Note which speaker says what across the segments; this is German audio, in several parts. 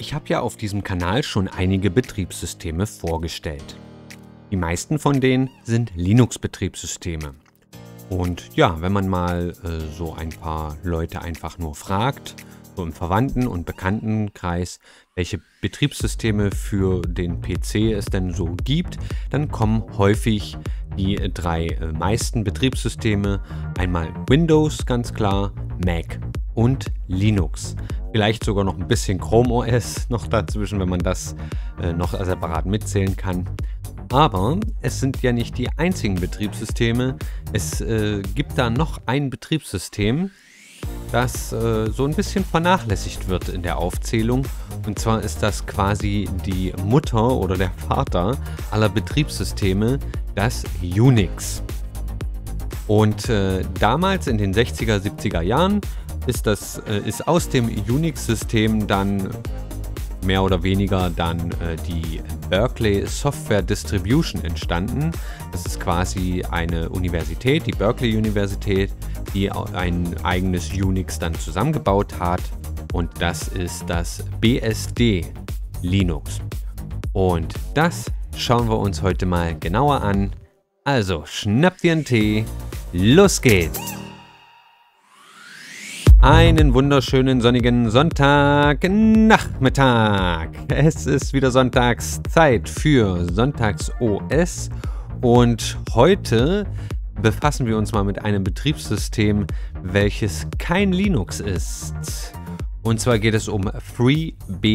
Speaker 1: Ich habe ja auf diesem Kanal schon einige Betriebssysteme vorgestellt. Die meisten von denen sind Linux-Betriebssysteme. Und ja, wenn man mal äh, so ein paar Leute einfach nur fragt, so im Verwandten- und Bekanntenkreis, welche Betriebssysteme für den PC es denn so gibt, dann kommen häufig die drei äh, meisten Betriebssysteme. Einmal Windows, ganz klar, Mac und Linux. Vielleicht sogar noch ein bisschen Chrome OS noch dazwischen, wenn man das äh, noch separat mitzählen kann. Aber es sind ja nicht die einzigen Betriebssysteme. Es äh, gibt da noch ein Betriebssystem, das äh, so ein bisschen vernachlässigt wird in der Aufzählung. Und zwar ist das quasi die Mutter oder der Vater aller Betriebssysteme, das Unix. Und äh, damals in den 60er, 70er Jahren ist, das, äh, ist aus dem Unix-System dann mehr oder weniger dann äh, die Berkeley Software Distribution entstanden. Das ist quasi eine Universität, die Berkeley Universität, die ein eigenes Unix dann zusammengebaut hat und das ist das BSD Linux. Und das schauen wir uns heute mal genauer an. Also schnappt ihr einen Tee, los geht's! Einen wunderschönen sonnigen Sonntagnachmittag. Es ist wieder Sonntagszeit für Sonntags-OS und heute befassen wir uns mal mit einem Betriebssystem, welches kein Linux ist. Und zwar geht es um FreeBSD.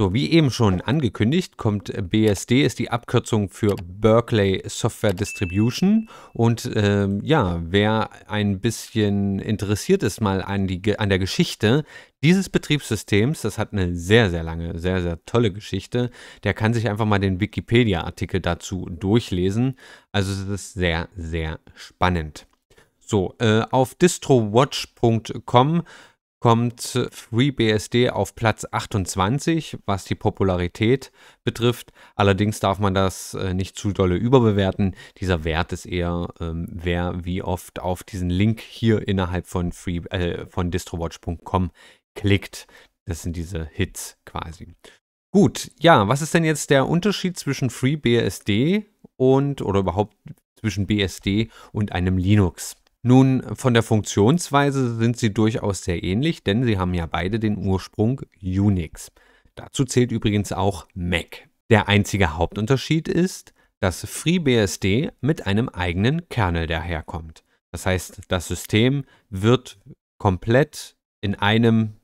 Speaker 1: So, wie eben schon angekündigt, kommt äh, BSD, ist die Abkürzung für Berkeley Software Distribution. Und ähm, ja, wer ein bisschen interessiert ist mal an, die, an der Geschichte dieses Betriebssystems, das hat eine sehr, sehr lange, sehr, sehr tolle Geschichte, der kann sich einfach mal den Wikipedia-Artikel dazu durchlesen. Also es ist sehr, sehr spannend. So, äh, auf distrowatch.com kommt FreeBSD auf Platz 28, was die Popularität betrifft. Allerdings darf man das äh, nicht zu dolle überbewerten. Dieser Wert ist eher, ähm, wer wie oft auf diesen Link hier innerhalb von, Free, äh, von distrowatch.com klickt. Das sind diese Hits quasi. Gut, ja, was ist denn jetzt der Unterschied zwischen FreeBSD und oder überhaupt zwischen BSD und einem Linux? Nun, von der Funktionsweise sind sie durchaus sehr ähnlich, denn sie haben ja beide den Ursprung Unix. Dazu zählt übrigens auch Mac. Der einzige Hauptunterschied ist, dass FreeBSD mit einem eigenen Kernel daherkommt. Das heißt, das System wird komplett in einem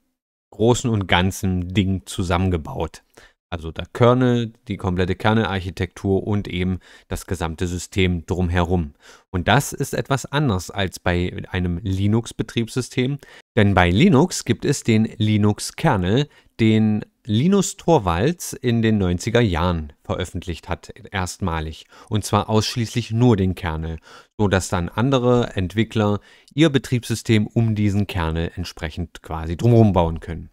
Speaker 1: großen und ganzen Ding zusammengebaut. Also der Kernel, die komplette Kernelarchitektur und eben das gesamte System drumherum. Und das ist etwas anders als bei einem Linux-Betriebssystem, denn bei Linux gibt es den Linux-Kernel, den Linus Torvalds in den 90er Jahren veröffentlicht hat, erstmalig. Und zwar ausschließlich nur den Kernel, sodass dann andere Entwickler ihr Betriebssystem um diesen Kernel entsprechend quasi drumherum bauen können.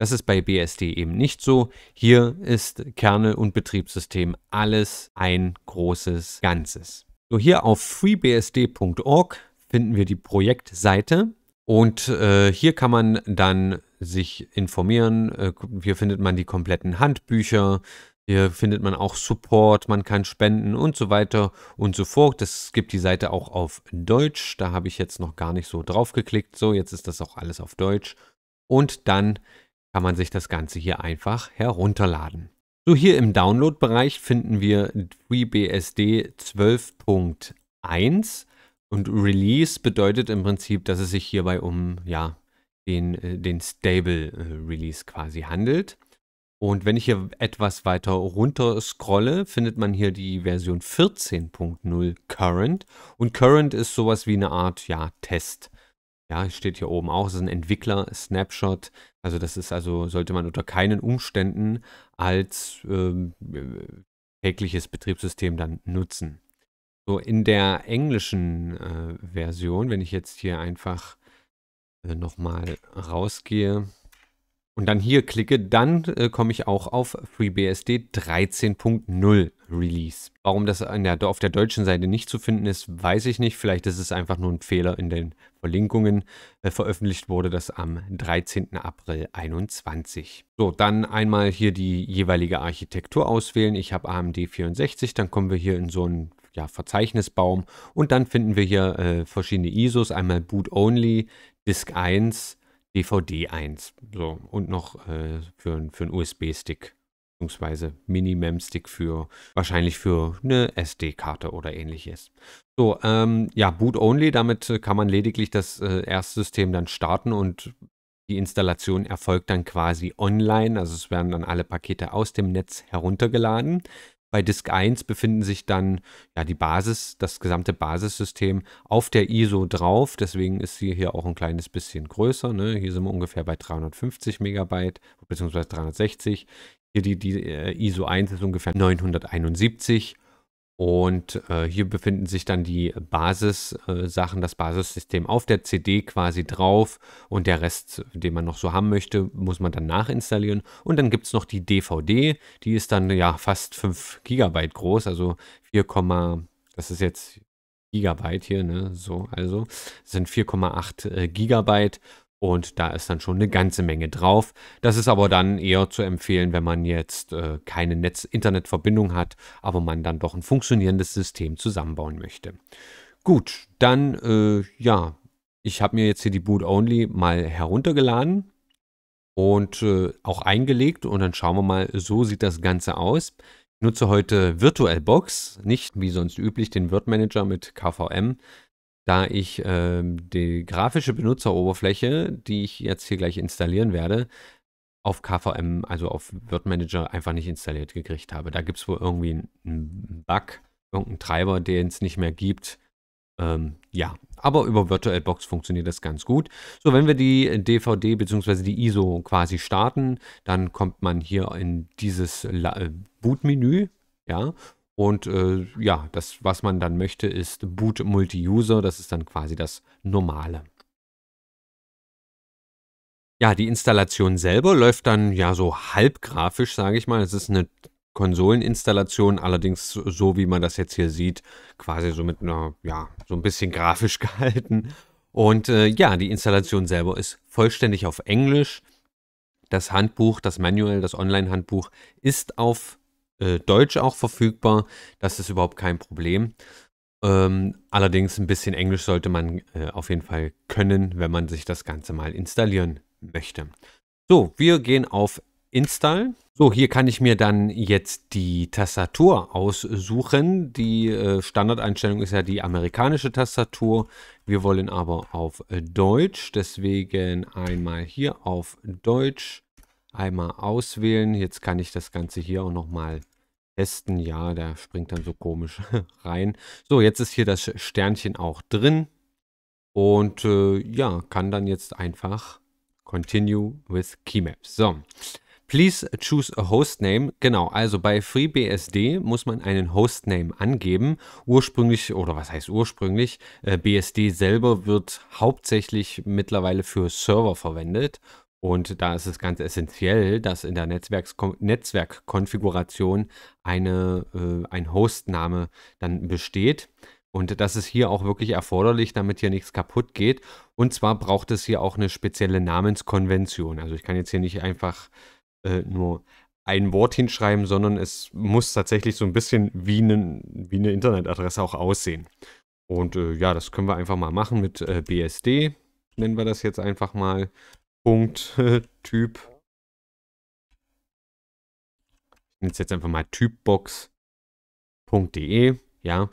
Speaker 1: Das ist bei BSD eben nicht so. Hier ist Kernel und Betriebssystem alles ein großes Ganzes. So, hier auf freebsd.org finden wir die Projektseite. Und äh, hier kann man dann sich informieren. Äh, hier findet man die kompletten Handbücher. Hier findet man auch Support, man kann spenden und so weiter und so fort. Es gibt die Seite auch auf Deutsch. Da habe ich jetzt noch gar nicht so drauf geklickt. So, jetzt ist das auch alles auf Deutsch. Und dann kann man sich das Ganze hier einfach herunterladen. So hier im Download-Bereich finden wir FreeBSD 12.1 und Release bedeutet im Prinzip, dass es sich hierbei um ja, den, äh, den Stable-Release äh, quasi handelt. Und wenn ich hier etwas weiter runter scrolle, findet man hier die Version 14.0 Current. Und Current ist sowas wie eine Art ja, Test. Ja, steht hier oben auch, es ist ein Entwickler-Snapshot. Also das ist also, sollte man unter keinen Umständen als ähm, äh, tägliches Betriebssystem dann nutzen. So in der englischen äh, Version, wenn ich jetzt hier einfach äh, nochmal rausgehe, und dann hier klicke, dann äh, komme ich auch auf FreeBSD 13.0 Release. Warum das der, auf der deutschen Seite nicht zu finden ist, weiß ich nicht. Vielleicht ist es einfach nur ein Fehler in den Verlinkungen. Äh, veröffentlicht wurde das am 13. April 2021. So, dann einmal hier die jeweilige Architektur auswählen. Ich habe AMD 64, dann kommen wir hier in so einen ja, Verzeichnisbaum und dann finden wir hier äh, verschiedene ISOs. Einmal Boot Only, Disk 1, DVD 1 so, und noch äh, für, für einen USB-Stick beziehungsweise Minimem-Stick für wahrscheinlich für eine SD-Karte oder ähnliches. So, ähm, ja, Boot Only, damit äh, kann man lediglich das äh, Erstsystem dann starten und die Installation erfolgt dann quasi online, also es werden dann alle Pakete aus dem Netz heruntergeladen. Bei Disk 1 befinden sich dann ja, die Basis, das gesamte Basissystem auf der ISO drauf. Deswegen ist sie hier auch ein kleines bisschen größer. Ne? Hier sind wir ungefähr bei 350 Megabyte bzw. 360. Hier die, die äh, ISO 1 ist ungefähr 971 und äh, hier befinden sich dann die Basissachen, äh, das Basissystem auf der CD quasi drauf und der Rest, den man noch so haben möchte, muss man dann nachinstallieren. Und dann gibt es noch die DVD, die ist dann ja fast 5 GB groß, also 4, das ist jetzt Gigabyte hier, ne? So, also sind 4,8 äh, Gigabyte und da ist dann schon eine ganze Menge drauf. Das ist aber dann eher zu empfehlen, wenn man jetzt äh, keine Netz-Internetverbindung hat, aber man dann doch ein funktionierendes System zusammenbauen möchte. Gut, dann, äh, ja, ich habe mir jetzt hier die Boot Only mal heruntergeladen und äh, auch eingelegt und dann schauen wir mal, so sieht das Ganze aus. Ich nutze heute VirtualBox, nicht wie sonst üblich den Word Manager mit KVM, da ich äh, die grafische Benutzeroberfläche, die ich jetzt hier gleich installieren werde, auf KVM, also auf Word Manager, einfach nicht installiert gekriegt habe. Da gibt es wohl irgendwie einen Bug, irgendeinen Treiber, den es nicht mehr gibt. Ähm, ja, aber über VirtualBox funktioniert das ganz gut. So, wenn wir die DVD bzw. die ISO quasi starten, dann kommt man hier in dieses äh, Boot-Menü, ja, und äh, ja, das, was man dann möchte, ist Boot Multi-User. Das ist dann quasi das Normale. Ja, die Installation selber läuft dann ja so halbgrafisch, sage ich mal. Es ist eine Konsoleninstallation, allerdings so wie man das jetzt hier sieht, quasi so mit einer, ja, so ein bisschen grafisch gehalten. Und äh, ja, die Installation selber ist vollständig auf Englisch. Das Handbuch, das Manual, das Online-Handbuch ist auf Englisch. Äh, Deutsch auch verfügbar. Das ist überhaupt kein Problem. Ähm, allerdings ein bisschen Englisch sollte man äh, auf jeden Fall können, wenn man sich das Ganze mal installieren möchte. So, wir gehen auf Install. So, hier kann ich mir dann jetzt die Tastatur aussuchen. Die äh, Standardeinstellung ist ja die amerikanische Tastatur. Wir wollen aber auf Deutsch. Deswegen einmal hier auf Deutsch einmal auswählen. Jetzt kann ich das Ganze hier auch nochmal testen. ja, der springt dann so komisch rein. So, jetzt ist hier das Sternchen auch drin. Und äh, ja, kann dann jetzt einfach Continue with Keymaps. So, please choose a Hostname. Genau, also bei FreeBSD muss man einen Hostname angeben. Ursprünglich, oder was heißt ursprünglich, äh, BSD selber wird hauptsächlich mittlerweile für Server verwendet. Und da ist es ganz essentiell, dass in der Netzwerkkonfiguration eine, äh, ein Hostname dann besteht. Und das ist hier auch wirklich erforderlich, damit hier nichts kaputt geht. Und zwar braucht es hier auch eine spezielle Namenskonvention. Also ich kann jetzt hier nicht einfach äh, nur ein Wort hinschreiben, sondern es muss tatsächlich so ein bisschen wie, einen, wie eine Internetadresse auch aussehen. Und äh, ja, das können wir einfach mal machen mit äh, BSD, nennen wir das jetzt einfach mal. Punkt Typ. Ich nenne es jetzt einfach mal typbox.de, ja.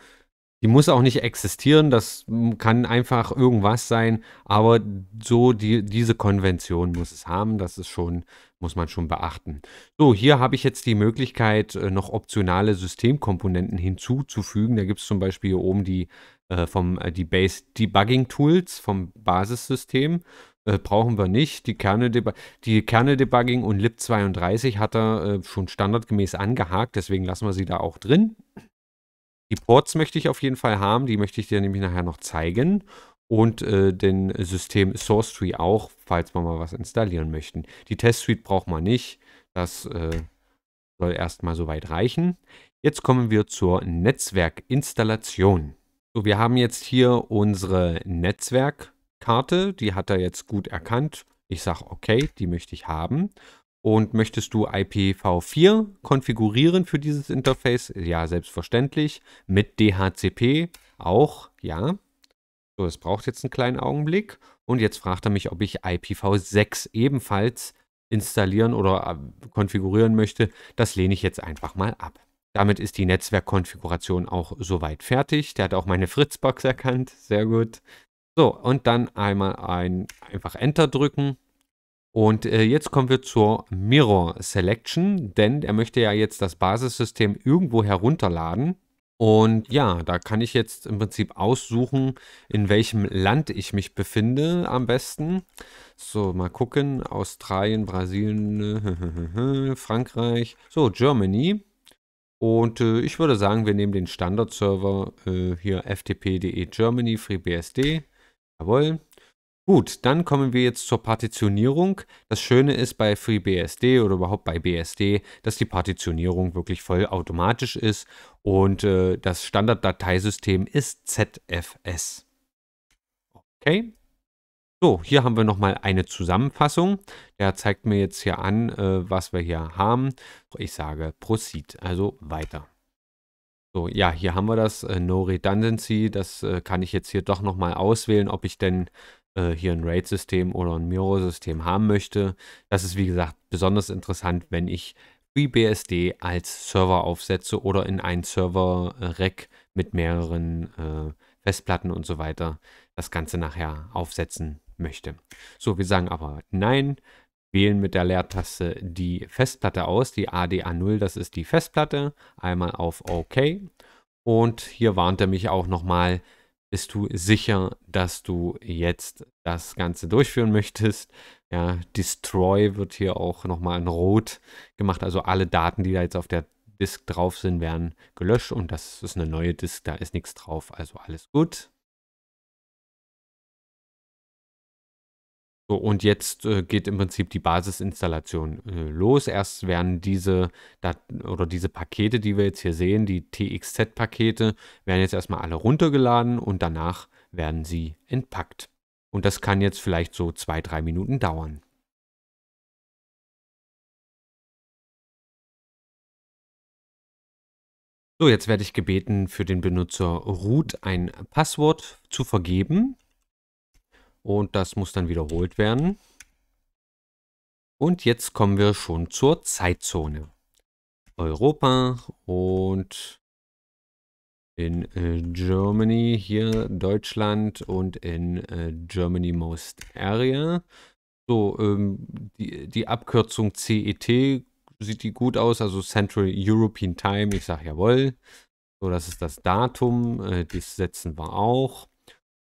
Speaker 1: Die muss auch nicht existieren, das kann einfach irgendwas sein, aber so die, diese Konvention muss es haben, das ist schon, muss man schon beachten. So, hier habe ich jetzt die Möglichkeit, äh, noch optionale Systemkomponenten hinzuzufügen. Da gibt es zum Beispiel hier oben die, äh, vom, äh, die Base Debugging Tools vom Basissystem äh, brauchen wir nicht. Die, Kernel die Kernel-Debugging und lib32 hat er äh, schon standardgemäß angehakt, deswegen lassen wir sie da auch drin. Die Ports möchte ich auf jeden Fall haben, die möchte ich dir nämlich nachher noch zeigen. Und äh, den System Source Tree auch, falls wir mal was installieren möchten. Die Test Suite braucht man nicht. Das äh, soll erstmal soweit reichen. Jetzt kommen wir zur Netzwerkinstallation. So, wir haben jetzt hier unsere Netzwerk Karte, die hat er jetzt gut erkannt. Ich sage, okay, die möchte ich haben. Und möchtest du IPv4 konfigurieren für dieses Interface? Ja, selbstverständlich. Mit DHCP auch, ja. So, es braucht jetzt einen kleinen Augenblick. Und jetzt fragt er mich, ob ich IPv6 ebenfalls installieren oder äh, konfigurieren möchte. Das lehne ich jetzt einfach mal ab. Damit ist die Netzwerkkonfiguration auch soweit fertig. Der hat auch meine Fritzbox erkannt. Sehr gut. So, und dann einmal ein, einfach Enter drücken. Und äh, jetzt kommen wir zur Mirror Selection, denn er möchte ja jetzt das Basissystem irgendwo herunterladen. Und ja, da kann ich jetzt im Prinzip aussuchen, in welchem Land ich mich befinde am besten. So, mal gucken. Australien, Brasilien, Frankreich. So, Germany. Und äh, ich würde sagen, wir nehmen den Standard-Server äh, hier ftp.de Germany FreeBSD. Jawohl. Gut, dann kommen wir jetzt zur Partitionierung. Das Schöne ist bei FreeBSD oder überhaupt bei BSD, dass die Partitionierung wirklich voll automatisch ist und äh, das Standarddateisystem ist ZFS. Okay. So, hier haben wir nochmal eine Zusammenfassung. Der zeigt mir jetzt hier an, äh, was wir hier haben. Ich sage Proceed, also weiter. So, ja, hier haben wir das, äh, No Redundancy, das äh, kann ich jetzt hier doch nochmal auswählen, ob ich denn äh, hier ein RAID-System oder ein Miro-System haben möchte. Das ist, wie gesagt, besonders interessant, wenn ich FreeBSD als Server aufsetze oder in ein Server-Rack mit mehreren äh, Festplatten und so weiter das Ganze nachher aufsetzen möchte. So, wir sagen aber nein, wählen mit der Leertaste die Festplatte aus, die ADA0, das ist die Festplatte, einmal auf OK. Und hier warnt er mich auch nochmal, bist du sicher, dass du jetzt das Ganze durchführen möchtest? Ja, Destroy wird hier auch nochmal in Rot gemacht, also alle Daten, die da jetzt auf der Disk drauf sind, werden gelöscht und das ist eine neue Disk, da ist nichts drauf, also alles gut. So, und jetzt äh, geht im Prinzip die Basisinstallation äh, los. Erst werden diese Dat oder diese Pakete, die wir jetzt hier sehen, die TXZ-Pakete, werden jetzt erstmal alle runtergeladen und danach werden sie entpackt. Und das kann jetzt vielleicht so zwei, drei Minuten dauern. So, jetzt werde ich gebeten, für den Benutzer root ein Passwort zu vergeben. Und das muss dann wiederholt werden. Und jetzt kommen wir schon zur Zeitzone. Europa und in äh, Germany hier Deutschland und in äh, Germany Most Area. So, ähm, die, die Abkürzung CET sieht die gut aus, also Central European Time. Ich sage jawohl. So, das ist das Datum. Äh, das setzen wir auch.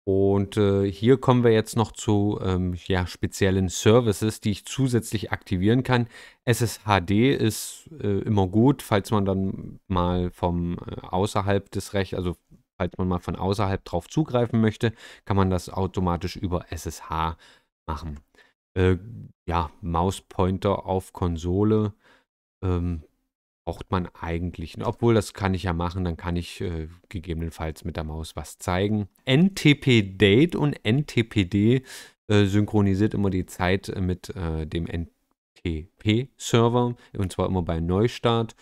Speaker 1: Und äh, hier kommen wir jetzt noch zu ähm, ja, speziellen Services, die ich zusätzlich aktivieren kann. SSHD ist äh, immer gut, falls man dann mal vom äh, außerhalb des Rechts, also falls man mal von außerhalb drauf zugreifen möchte, kann man das automatisch über SSH machen. Äh, ja, Mauspointer auf Konsole. Ähm, braucht man eigentlich, ne? obwohl das kann ich ja machen, dann kann ich äh, gegebenenfalls mit der Maus was zeigen. NTP-Date und NTPD äh, synchronisiert immer die Zeit mit äh, dem NTP-Server und zwar immer bei Neustart.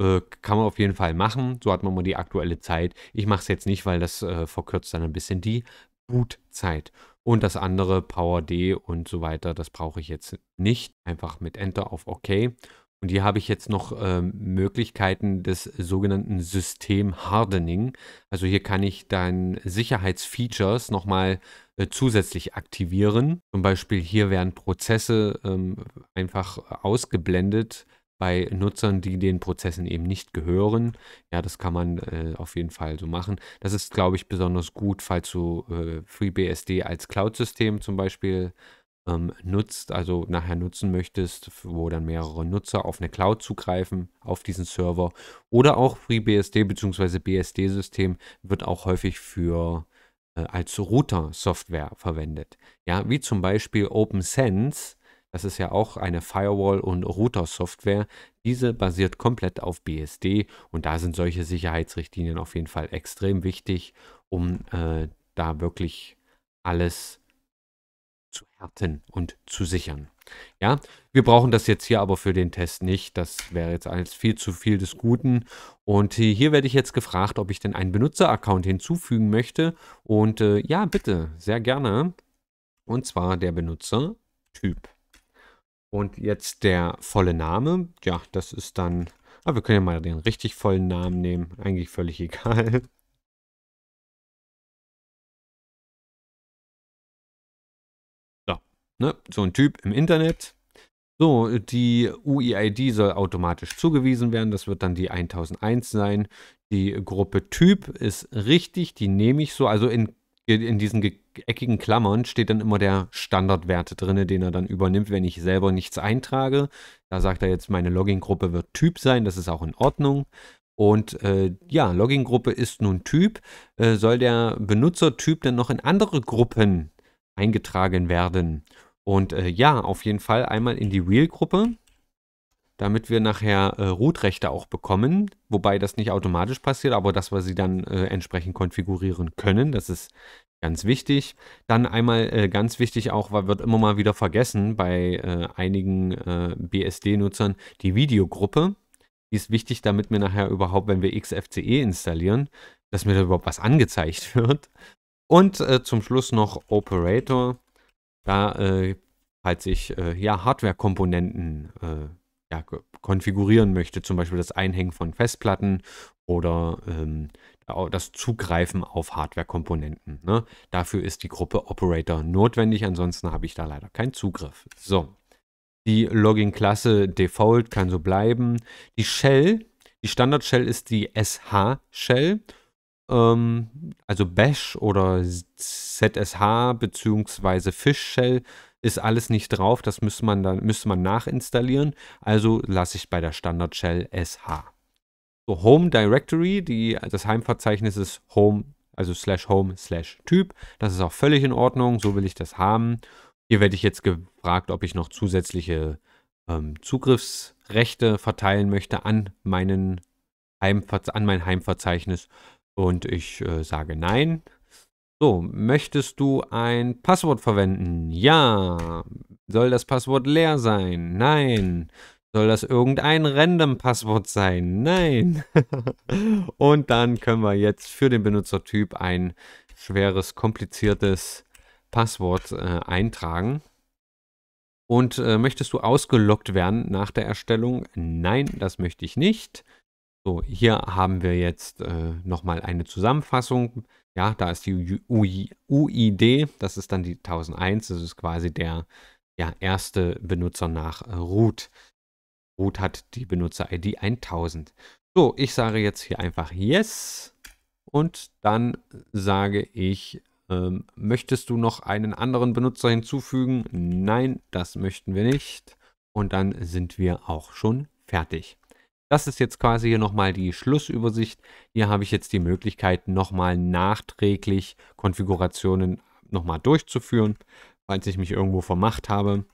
Speaker 1: Äh, kann man auf jeden Fall machen, so hat man immer die aktuelle Zeit. Ich mache es jetzt nicht, weil das äh, verkürzt dann ein bisschen die Bootzeit. Und das andere Power D und so weiter, das brauche ich jetzt nicht. Einfach mit Enter auf OK. Und hier habe ich jetzt noch ähm, Möglichkeiten des sogenannten System Hardening. Also hier kann ich dann Sicherheitsfeatures nochmal äh, zusätzlich aktivieren. Zum Beispiel hier werden Prozesse ähm, einfach ausgeblendet bei Nutzern, die den Prozessen eben nicht gehören. Ja, das kann man äh, auf jeden Fall so machen. Das ist, glaube ich, besonders gut, falls du äh, FreeBSD als Cloud-System zum Beispiel ähm, nutzt, also nachher nutzen möchtest, wo dann mehrere Nutzer auf eine Cloud zugreifen, auf diesen Server. Oder auch FreeBSD bzw. BSD-System wird auch häufig für äh, als Router-Software verwendet. Ja, wie zum Beispiel OpenSense. Das ist ja auch eine Firewall- und Router-Software. Diese basiert komplett auf BSD und da sind solche Sicherheitsrichtlinien auf jeden Fall extrem wichtig, um äh, da wirklich alles zu zu härten und zu sichern. Ja, wir brauchen das jetzt hier aber für den Test nicht. Das wäre jetzt alles viel zu viel des Guten. Und hier werde ich jetzt gefragt, ob ich denn einen Benutzeraccount hinzufügen möchte. Und äh, ja, bitte, sehr gerne. Und zwar der Benutzertyp. Und jetzt der volle Name. Ja, das ist dann. Ah, wir können ja mal den richtig vollen Namen nehmen. Eigentlich völlig egal. Ne? So ein Typ im Internet. So, die UID e soll automatisch zugewiesen werden. Das wird dann die 1001 sein. Die Gruppe Typ ist richtig, die nehme ich so. Also in, in diesen eckigen Klammern steht dann immer der Standardwert drin, den er dann übernimmt, wenn ich selber nichts eintrage. Da sagt er jetzt, meine Login-Gruppe wird Typ sein. Das ist auch in Ordnung. Und äh, ja, Login-Gruppe ist nun Typ. Äh, soll der Benutzertyp dann noch in andere Gruppen eingetragen werden? Und äh, ja, auf jeden Fall einmal in die Real-Gruppe, damit wir nachher äh, Root-Rechte auch bekommen. Wobei das nicht automatisch passiert, aber dass wir sie dann äh, entsprechend konfigurieren können. Das ist ganz wichtig. Dann einmal äh, ganz wichtig auch, weil wird immer mal wieder vergessen bei äh, einigen äh, BSD-Nutzern, die Videogruppe. Die ist wichtig, damit wir nachher überhaupt, wenn wir XFCE installieren, dass mir da überhaupt was angezeigt wird. Und äh, zum Schluss noch Operator. Da, äh, falls ich äh, ja, Hardware-Komponenten äh, ja, konfigurieren möchte, zum Beispiel das Einhängen von Festplatten oder ähm, das Zugreifen auf Hardware-Komponenten. Ne? Dafür ist die Gruppe Operator notwendig, ansonsten habe ich da leider keinen Zugriff. So, die Login-Klasse Default kann so bleiben. Die Shell, die Standard-Shell ist die SH-Shell ähm, also Bash oder ZSH bzw. Fish Shell ist alles nicht drauf. Das müsste man dann müsste man nachinstallieren. Also lasse ich bei der Standard Shell SH. So Home Directory, die, das Heimverzeichnis ist Home, also slash Home slash Typ. Das ist auch völlig in Ordnung. So will ich das haben. Hier werde ich jetzt gefragt, ob ich noch zusätzliche ähm, Zugriffsrechte verteilen möchte an meinen Heimverze an mein Heimverzeichnis. Und ich äh, sage nein. So, möchtest du ein Passwort verwenden? Ja. Soll das Passwort leer sein? Nein. Soll das irgendein random Passwort sein? Nein. Und dann können wir jetzt für den Benutzertyp ein schweres, kompliziertes Passwort äh, eintragen. Und äh, möchtest du ausgelockt werden nach der Erstellung? Nein, das möchte ich nicht. So, hier haben wir jetzt äh, nochmal eine Zusammenfassung. Ja, da ist die UID, das ist dann die 1001, das ist quasi der ja, erste Benutzer nach äh, root. Root hat die Benutzer-ID 1000. So, ich sage jetzt hier einfach Yes und dann sage ich, ähm, möchtest du noch einen anderen Benutzer hinzufügen? Nein, das möchten wir nicht. Und dann sind wir auch schon fertig. Das ist jetzt quasi hier nochmal die Schlussübersicht. Hier habe ich jetzt die Möglichkeit, nochmal nachträglich Konfigurationen nochmal durchzuführen, falls ich mich irgendwo vermacht habe.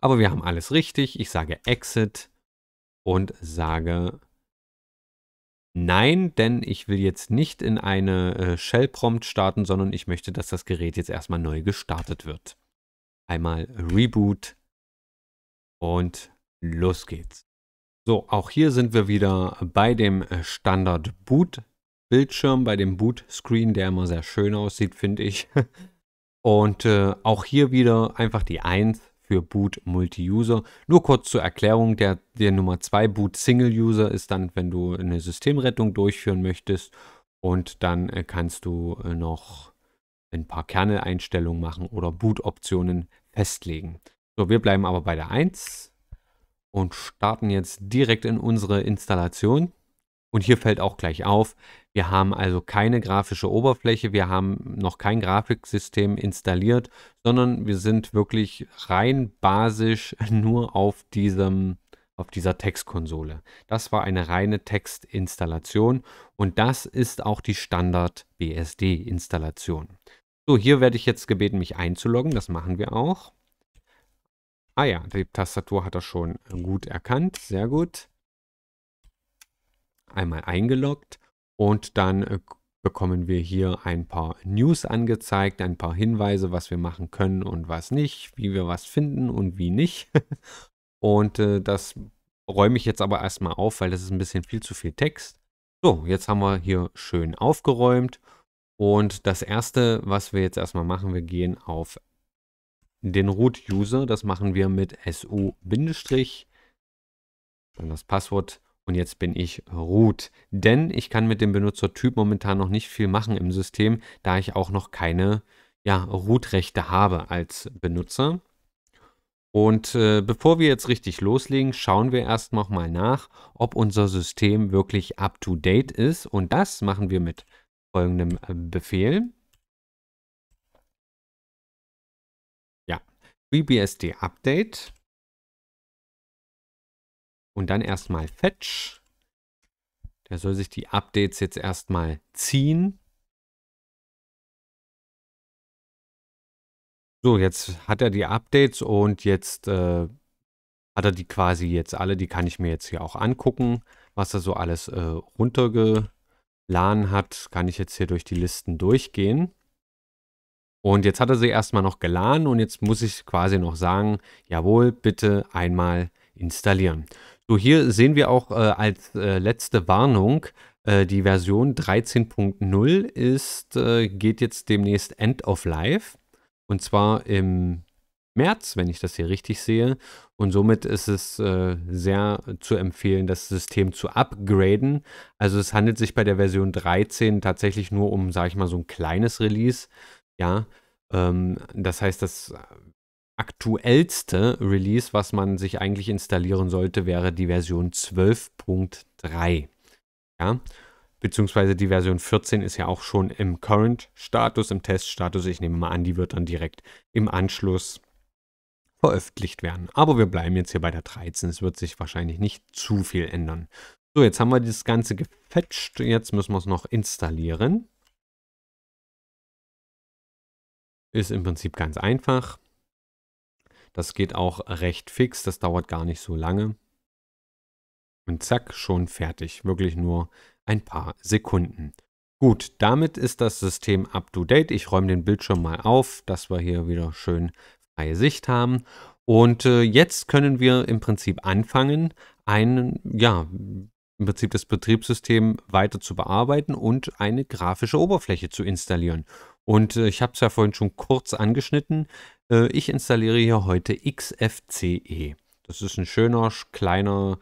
Speaker 1: Aber wir haben alles richtig. Ich sage Exit und sage Nein, denn ich will jetzt nicht in eine äh, Shell-Prompt starten, sondern ich möchte, dass das Gerät jetzt erstmal neu gestartet wird. Einmal Reboot und los geht's. So, auch hier sind wir wieder bei dem äh, Standard Boot Bildschirm, bei dem Boot Screen, der immer sehr schön aussieht, finde ich. Und äh, auch hier wieder einfach die 1 für Boot Multi-User. Nur kurz zur Erklärung, der, der Nummer 2 Boot Single-User ist dann, wenn du eine Systemrettung durchführen möchtest und dann äh, kannst du äh, noch ein paar Kernel-Einstellungen machen oder Boot-Optionen festlegen. So, wir bleiben aber bei der 1 und starten jetzt direkt in unsere Installation. Und hier fällt auch gleich auf, wir haben also keine grafische Oberfläche, wir haben noch kein Grafiksystem installiert, sondern wir sind wirklich rein basisch nur auf, diesem, auf dieser Textkonsole. Das war eine reine Textinstallation und das ist auch die Standard-BSD-Installation. So, hier werde ich jetzt gebeten, mich einzuloggen, das machen wir auch. Ah ja, die Tastatur hat er schon gut erkannt. Sehr gut. Einmal eingeloggt und dann äh, bekommen wir hier ein paar News angezeigt, ein paar Hinweise, was wir machen können und was nicht, wie wir was finden und wie nicht. Und äh, das räume ich jetzt aber erstmal auf, weil das ist ein bisschen viel zu viel Text. So, jetzt haben wir hier schön aufgeräumt. Und das erste, was wir jetzt erstmal machen, wir gehen auf den Root-User. Das machen wir mit su- dann das Passwort und jetzt bin ich root. Denn ich kann mit dem Benutzertyp momentan noch nicht viel machen im System, da ich auch noch keine ja, Root-Rechte habe als Benutzer. Und äh, bevor wir jetzt richtig loslegen, schauen wir erst nochmal nach, ob unser System wirklich up-to-date ist. Und das machen wir mit folgendem äh, Befehl.
Speaker 2: FreeBSD Update und dann erstmal Fetch. Der soll sich die Updates jetzt erstmal ziehen.
Speaker 1: So, jetzt hat er die Updates und jetzt äh, hat er die quasi jetzt alle. Die kann ich mir jetzt hier auch angucken, was er so alles äh, runtergeladen hat. Kann ich jetzt hier durch die Listen durchgehen. Und jetzt hat er sie erstmal noch geladen und jetzt muss ich quasi noch sagen, jawohl, bitte einmal installieren. So, hier sehen wir auch äh, als äh, letzte Warnung, äh, die Version 13.0 ist, äh, geht jetzt demnächst End of Life. Und zwar im März, wenn ich das hier richtig sehe. Und somit ist es äh, sehr zu empfehlen, das System zu upgraden. Also es handelt sich bei der Version 13 tatsächlich nur um, sage ich mal, so ein kleines Release. Ja, ähm, das heißt, das aktuellste Release, was man sich eigentlich installieren sollte, wäre die Version 12.3. Ja, beziehungsweise die Version 14 ist ja auch schon im Current-Status, im Test-Status. Ich nehme mal an, die wird dann direkt im Anschluss veröffentlicht werden. Aber wir bleiben jetzt hier bei der 13. Es wird sich wahrscheinlich nicht zu viel ändern. So, jetzt haben wir das Ganze gefetcht. Jetzt müssen wir es noch installieren. Ist im Prinzip ganz einfach. Das geht auch recht fix, das dauert gar nicht so lange. Und zack, schon fertig. Wirklich nur ein paar Sekunden. Gut, damit ist das System up to date. Ich räume den Bildschirm mal auf, dass wir hier wieder schön freie Sicht haben. Und äh, jetzt können wir im Prinzip anfangen, einen, ja, im Prinzip das Betriebssystem weiter zu bearbeiten und eine grafische Oberfläche zu installieren. Und äh, ich habe es ja vorhin schon kurz angeschnitten. Äh, ich installiere hier heute XFCE. Das ist ein schöner, kleiner,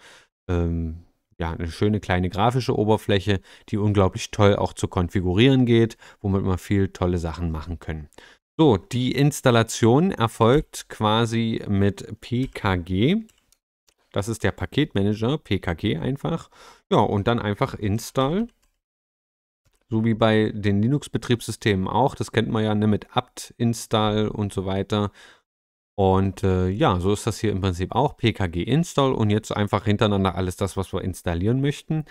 Speaker 1: ähm, ja, eine schöne kleine grafische Oberfläche, die unglaublich toll auch zu konfigurieren geht, womit man viel tolle Sachen machen können. So, die Installation erfolgt quasi mit PKG. Das ist der Paketmanager, PKG einfach. Ja, und dann einfach Install. So wie bei den Linux-Betriebssystemen auch. Das kennt man ja ne, mit apt-install und so weiter. Und äh, ja, so ist das hier im Prinzip auch. PKG install und jetzt einfach hintereinander alles das, was wir installieren möchten.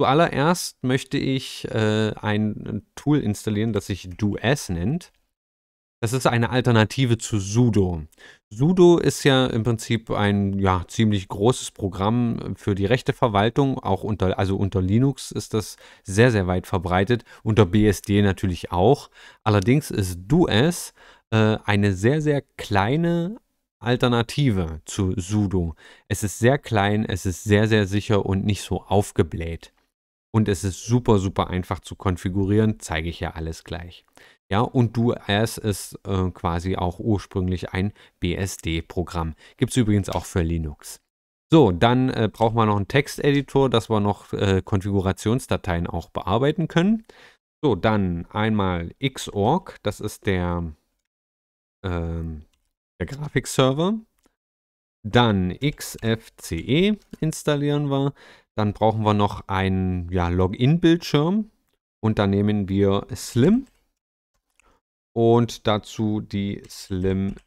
Speaker 1: Zuallererst möchte ich äh, ein Tool installieren, das sich DoS nennt. Das ist eine Alternative zu Sudo. Sudo ist ja im Prinzip ein ja, ziemlich großes Programm für die rechte Verwaltung. Auch unter, also unter Linux ist das sehr, sehr weit verbreitet. Unter BSD natürlich auch. Allerdings ist DuS äh, eine sehr, sehr kleine Alternative zu Sudo. Es ist sehr klein, es ist sehr, sehr sicher und nicht so aufgebläht. Und es ist super, super einfach zu konfigurieren. Zeige ich ja alles gleich. Ja, und du es ist äh, quasi auch ursprünglich ein BSD-Programm. Gibt es übrigens auch für Linux. So, dann äh, brauchen wir noch einen Texteditor, dass wir noch äh, Konfigurationsdateien auch bearbeiten können. So, dann einmal Xorg, das ist der, ähm, der Grafikserver. Dann XFCE installieren wir. Dann brauchen wir noch einen ja, Login-Bildschirm. Und dann nehmen wir Slim und dazu die Slim-Themes.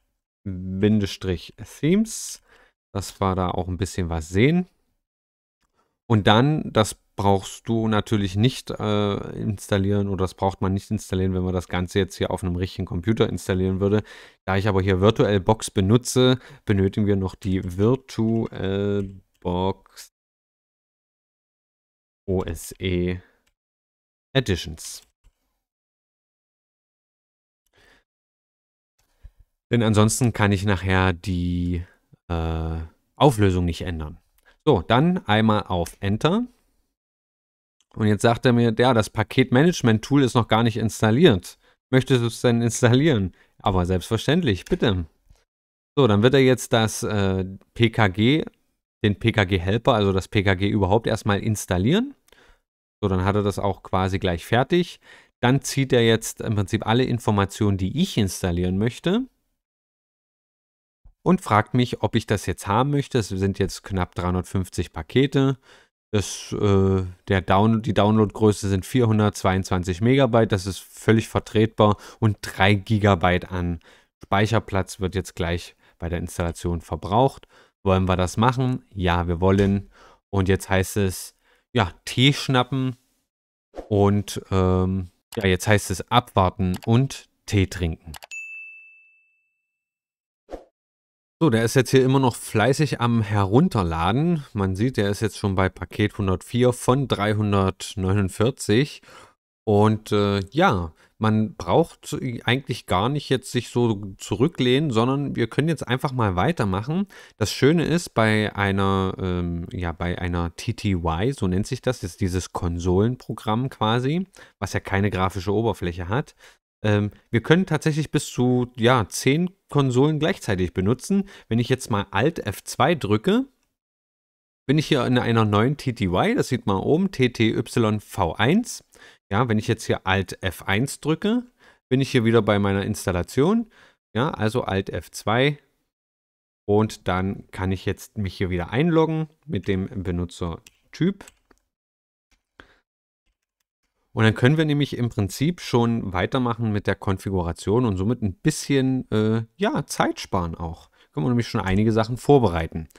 Speaker 1: Das war da auch ein bisschen was sehen. Und dann, das brauchst du natürlich nicht äh, installieren oder das braucht man nicht installieren, wenn man das Ganze jetzt hier auf einem richtigen Computer installieren würde. Da ich aber hier VirtualBox benutze, benötigen wir noch die VirtualBox OSE
Speaker 2: Editions.
Speaker 1: Denn ansonsten kann ich nachher die äh, Auflösung nicht ändern. So, dann einmal auf Enter. Und jetzt sagt er mir, ja, das Paketmanagement-Tool ist noch gar nicht installiert. Möchtest du es denn installieren? Aber selbstverständlich, bitte. So, dann wird er jetzt das äh, PKG, den PKG-Helper, also das PKG überhaupt erstmal installieren. So, dann hat er das auch quasi gleich fertig. Dann zieht er jetzt im Prinzip alle Informationen, die ich installieren möchte und fragt mich, ob ich das jetzt haben möchte. Es sind jetzt knapp 350 Pakete. Das, äh, der Down die Downloadgröße sind 422 Megabyte. Das ist völlig vertretbar und 3 Gigabyte an Speicherplatz wird jetzt gleich bei der Installation verbraucht. Wollen wir das machen? Ja, wir wollen. Und jetzt heißt es, ja, Tee schnappen und ähm, ja, jetzt heißt es abwarten und Tee trinken. So, der ist jetzt hier immer noch fleißig am Herunterladen. Man sieht, der ist jetzt schon bei Paket 104 von 349. Und äh, ja, man braucht eigentlich gar nicht jetzt sich so zurücklehnen, sondern wir können jetzt einfach mal weitermachen. Das Schöne ist bei einer, ähm, ja, bei einer TTY, so nennt sich das, ist dieses Konsolenprogramm quasi, was ja keine grafische Oberfläche hat, ähm, wir können tatsächlich bis zu ja, 10 Konsolen gleichzeitig benutzen. Wenn ich jetzt mal Alt F2 drücke, bin ich hier in einer neuen TTY. Das sieht man oben, TTYV1. Ja, wenn ich jetzt hier Alt F1 drücke, bin ich hier wieder bei meiner Installation. Ja, also Alt F2. Und dann kann ich jetzt mich hier wieder einloggen mit dem Benutzertyp. Und dann können wir nämlich im Prinzip schon weitermachen mit der Konfiguration und somit ein bisschen äh, ja, Zeit sparen auch. Können wir nämlich schon einige Sachen vorbereiten.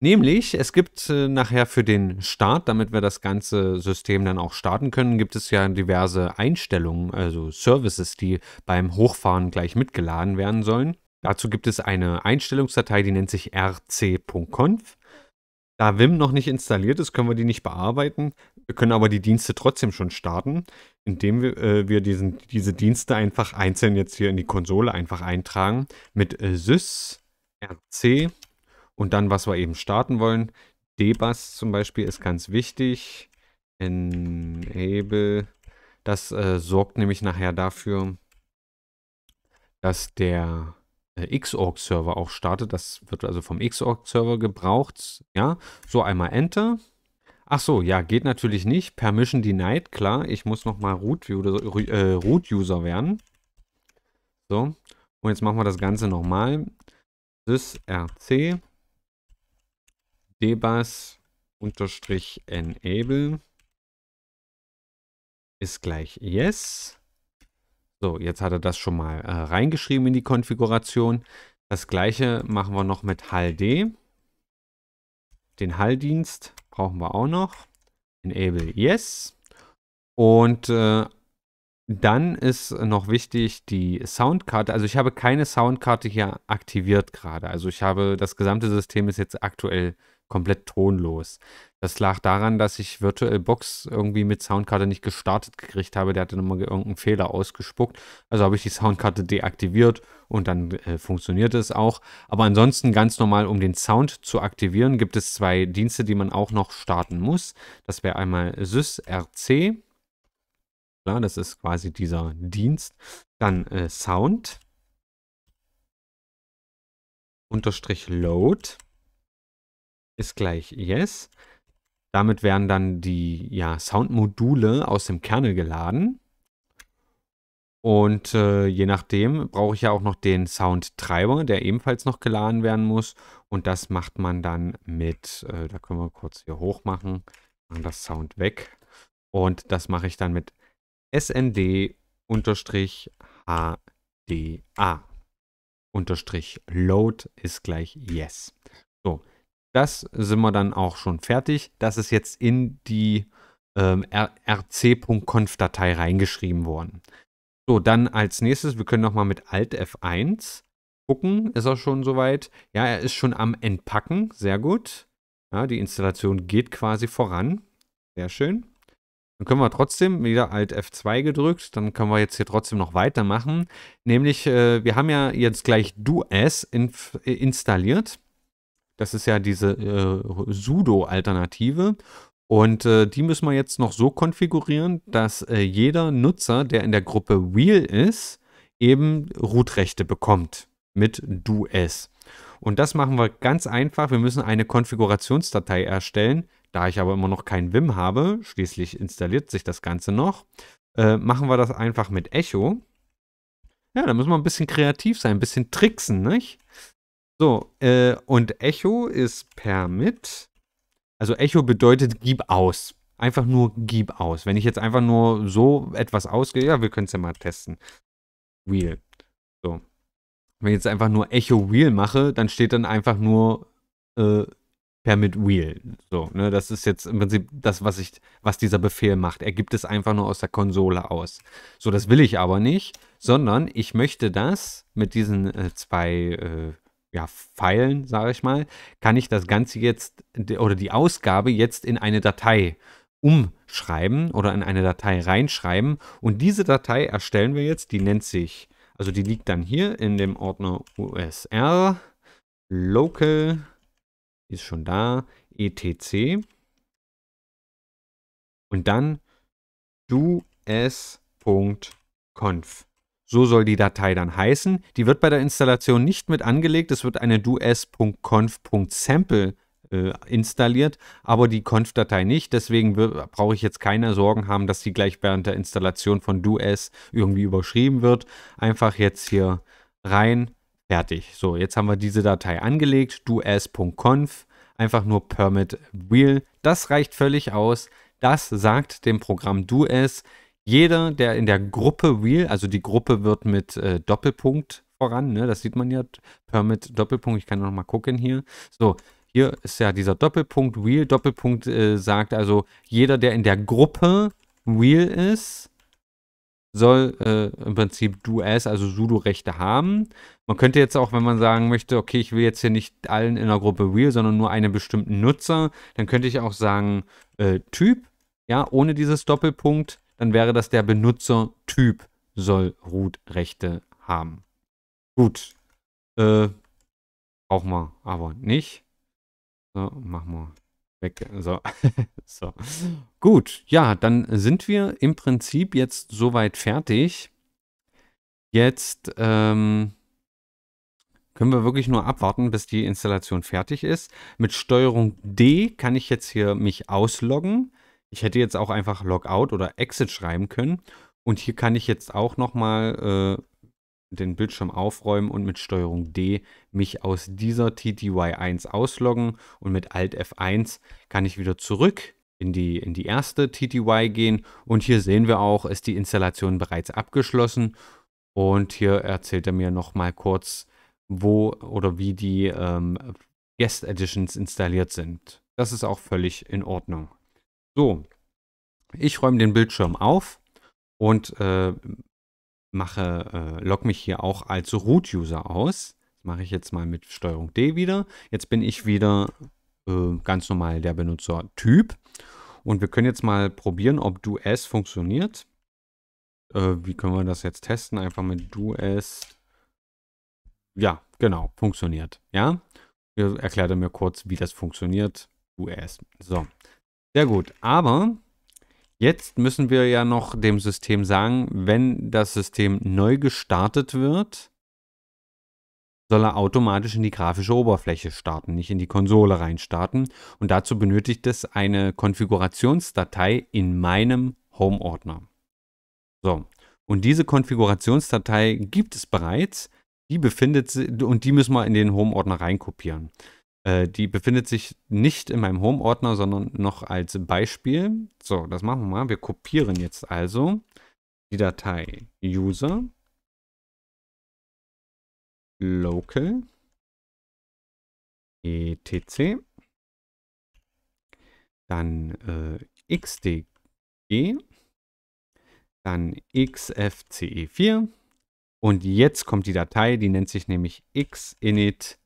Speaker 1: Nämlich, es gibt äh, nachher für den Start, damit wir das ganze System dann auch starten können, gibt es ja diverse Einstellungen, also Services, die beim Hochfahren gleich mitgeladen werden sollen. Dazu gibt es eine Einstellungsdatei, die nennt sich rc.conf. Da Vim noch nicht installiert ist, können wir die nicht bearbeiten. Wir können aber die Dienste trotzdem schon starten, indem wir, äh, wir diesen, diese Dienste einfach einzeln jetzt hier in die Konsole einfach eintragen mit äh, sys rc und dann, was wir eben starten wollen. Debus zum Beispiel ist ganz wichtig. Enable. Das äh, sorgt nämlich nachher dafür, dass der äh, Xorg-Server auch startet. Das wird also vom Xorg-Server gebraucht. Ja, so einmal Enter. Ach so, ja, geht natürlich nicht. Permission denied, klar. Ich muss nochmal Root-User äh, werden. So, und jetzt machen wir das Ganze nochmal. sysrc debas enable ist gleich yes. So, jetzt hat er das schon mal äh, reingeschrieben in die Konfiguration. Das gleiche machen wir noch mit HALD. Den HAL-Dienst brauchen wir auch noch. Enable Yes. Und äh, dann ist noch wichtig die Soundkarte. Also ich habe keine Soundkarte hier aktiviert gerade. Also ich habe, das gesamte System ist jetzt aktuell aktiviert komplett tonlos. Das lag daran, dass ich VirtualBox irgendwie mit Soundkarte nicht gestartet gekriegt habe. Der hatte nochmal irgendeinen Fehler ausgespuckt. Also habe ich die Soundkarte deaktiviert und dann äh, funktioniert es auch. Aber ansonsten ganz normal, um den Sound zu aktivieren, gibt es zwei Dienste, die man auch noch starten muss. Das wäre einmal sysrc. Klar, das ist quasi dieser Dienst. Dann äh, Sound. Unterstrich Load ist gleich yes. Damit werden dann die ja, Soundmodule aus dem Kernel geladen. Und äh, je nachdem brauche ich ja auch noch den Soundtreiber, der ebenfalls noch geladen werden muss. Und das macht man dann mit, äh, da können wir kurz hier hoch machen, machen das Sound weg. Und das mache ich dann mit snd-hda. load ist gleich yes. So, das sind wir dann auch schon fertig. Das ist jetzt in die ähm, rc.conf-Datei reingeschrieben worden. So, dann als nächstes, wir können nochmal mit Alt F1 gucken. Ist er schon soweit? Ja, er ist schon am Entpacken. Sehr gut. Ja, die Installation geht quasi voran. Sehr schön. Dann können wir trotzdem wieder Alt F2 gedrückt, dann können wir jetzt hier trotzdem noch weitermachen. Nämlich, äh, wir haben ja jetzt gleich DuS in, äh, installiert. Das ist ja diese äh, Sudo-Alternative. Und äh, die müssen wir jetzt noch so konfigurieren, dass äh, jeder Nutzer, der in der Gruppe Wheel ist, eben Root-Rechte bekommt mit DoS. Und das machen wir ganz einfach. Wir müssen eine Konfigurationsdatei erstellen. Da ich aber immer noch kein Vim habe, schließlich installiert sich das Ganze noch, äh, machen wir das einfach mit Echo. Ja, da müssen wir ein bisschen kreativ sein, ein bisschen tricksen, nicht? So, äh, und Echo ist Permit. Also Echo bedeutet gib aus. Einfach nur gib aus. Wenn ich jetzt einfach nur so etwas ausgehe, ja, wir können es ja mal testen. Wheel. So. Wenn ich jetzt einfach nur Echo Wheel mache, dann steht dann einfach nur äh, Permit Wheel. So, ne, das ist jetzt im Prinzip das, was ich, was dieser Befehl macht. Er gibt es einfach nur aus der Konsole aus. So, das will ich aber nicht, sondern ich möchte das mit diesen äh, zwei äh, ja, Pfeilen, sage ich mal, kann ich das Ganze jetzt oder die Ausgabe jetzt in eine Datei umschreiben oder in eine Datei reinschreiben. Und diese Datei erstellen wir jetzt, die nennt sich, also die liegt dann hier in dem Ordner USR, Local, ist schon da, etc. Und dann us.conf. So soll die Datei dann heißen. Die wird bei der Installation nicht mit angelegt. Es wird eine dues.conf.sample äh, installiert, aber die Conf-Datei nicht. Deswegen brauche ich jetzt keine Sorgen haben, dass die gleich während der Installation von dues irgendwie überschrieben wird. Einfach jetzt hier rein, fertig. So, jetzt haben wir diese Datei angelegt, dues.conf, einfach nur permit wheel. Das reicht völlig aus. Das sagt dem Programm dues, jeder, der in der Gruppe Wheel, also die Gruppe wird mit äh, Doppelpunkt voran, ne? das sieht man ja, Permit Doppelpunkt, ich kann noch mal gucken hier. So, hier ist ja dieser Doppelpunkt, Wheel, Doppelpunkt äh, sagt also, jeder, der in der Gruppe Wheel ist, soll äh, im Prinzip Duas, also Sudo-Rechte haben. Man könnte jetzt auch, wenn man sagen möchte, okay, ich will jetzt hier nicht allen in der Gruppe Real, sondern nur einen bestimmten Nutzer, dann könnte ich auch sagen äh, Typ, ja, ohne dieses Doppelpunkt dann wäre das der Benutzertyp soll Root-Rechte haben. Gut. Äh, brauchen wir aber nicht. So, machen wir weg. So. so. Gut. Ja, dann sind wir im Prinzip jetzt soweit fertig. Jetzt ähm, können wir wirklich nur abwarten, bis die Installation fertig ist. Mit Steuerung D kann ich jetzt hier mich ausloggen. Ich hätte jetzt auch einfach Logout oder Exit schreiben können. Und hier kann ich jetzt auch nochmal äh, den Bildschirm aufräumen und mit Steuerung D mich aus dieser TTY1 ausloggen. Und mit Alt F1 kann ich wieder zurück in die, in die erste TTY gehen. Und hier sehen wir auch, ist die Installation bereits abgeschlossen. Und hier erzählt er mir nochmal kurz, wo oder wie die ähm, Guest Editions installiert sind. Das ist auch völlig in Ordnung. So, ich räume den Bildschirm auf und äh, mache, äh, log mich hier auch als Root-User aus. Das mache ich jetzt mal mit Steuerung D wieder. Jetzt bin ich wieder äh, ganz normal der Benutzertyp. Und wir können jetzt mal probieren, ob DoS funktioniert. Äh, wie können wir das jetzt testen? Einfach mit DoS. Ja, genau, funktioniert. Ja, erklärte mir kurz, wie das funktioniert. DoS. So, sehr gut. Aber jetzt müssen wir ja noch dem System sagen, wenn das System neu gestartet wird, soll er automatisch in die grafische Oberfläche starten, nicht in die Konsole reinstarten. Und dazu benötigt es eine Konfigurationsdatei in meinem Home-Ordner. So, und diese Konfigurationsdatei gibt es bereits. Die befindet sich und die müssen wir in den Home-Ordner reinkopieren. Äh, die befindet sich nicht in meinem Home-Ordner, sondern noch als Beispiel. So, das machen wir mal. Wir kopieren jetzt also die Datei User
Speaker 2: Local etc.
Speaker 1: Dann äh, xdg, dann xfce4 und jetzt kommt die Datei, die nennt sich nämlich xinitrc